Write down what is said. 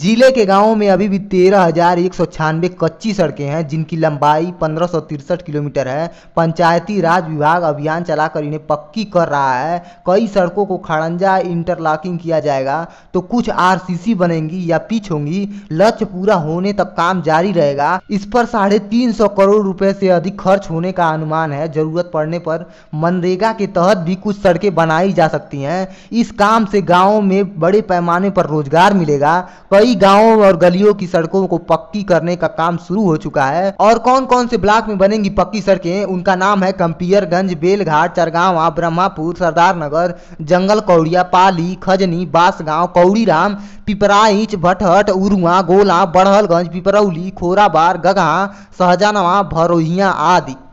जिले के गांवों में अभी भी तेरह हजार एक सौ छियानवे कच्ची सड़कें हैं जिनकी लंबाई पंद्रह सौ तिरसठ किलोमीटर है पंचायती राज विभाग अभियान चलाकर इन्हें पक्की कर रहा है कई सड़कों को खड़ंजा इंटरलॉकिंग किया जाएगा तो कुछ आर बनेंगी या पिच होंगी लक्ष्य पूरा होने तक काम जारी रहेगा इस पर साढ़े तीन सौ करोड़ रुपए से अधिक खर्च होने का अनुमान है जरूरत पड़ने पर मनरेगा के तहत भी कुछ सड़कें बनाई जा सकती हैं इस काम से गाँव में बड़े पैमाने पर रोजगार मिलेगा कई कई गाँव और गलियों की सड़कों को पक्की करने का काम शुरू हो चुका है और कौन कौन से ब्लॉक में बनेंगी पक्की सड़कें उनका नाम है कंपियरगंज बेलघाट चरगावा ब्रह्मापुर सरदार नगर जंगल कौड़िया पाली खजनी कौड़ी कौड़ीराम पिपराइच भटहट उरुआ गोला बड़हलगंज पिपरौली खोराबार गगहा सहजानवा भरोहिया आदि